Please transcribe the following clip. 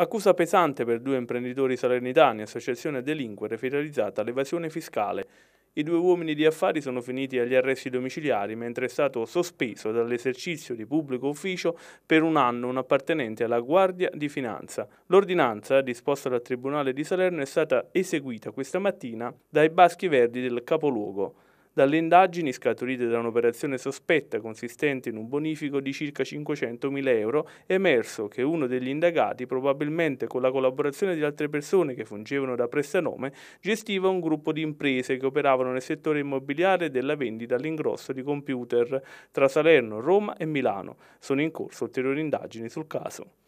Accusa pesante per due imprenditori salernitani, associazione delinquere finalizzata all'evasione fiscale. I due uomini di affari sono finiti agli arresti domiciliari mentre è stato sospeso dall'esercizio di pubblico ufficio per un anno un appartenente alla Guardia di Finanza. L'ordinanza, disposta dal Tribunale di Salerno, è stata eseguita questa mattina dai Baschi Verdi del capoluogo dalle indagini scaturite da un'operazione sospetta consistente in un bonifico di circa 500.000 euro, è emerso che uno degli indagati, probabilmente con la collaborazione di altre persone che fungevano da prestanome, gestiva un gruppo di imprese che operavano nel settore immobiliare della vendita all'ingrosso di computer tra Salerno, Roma e Milano. Sono in corso ulteriori indagini sul caso.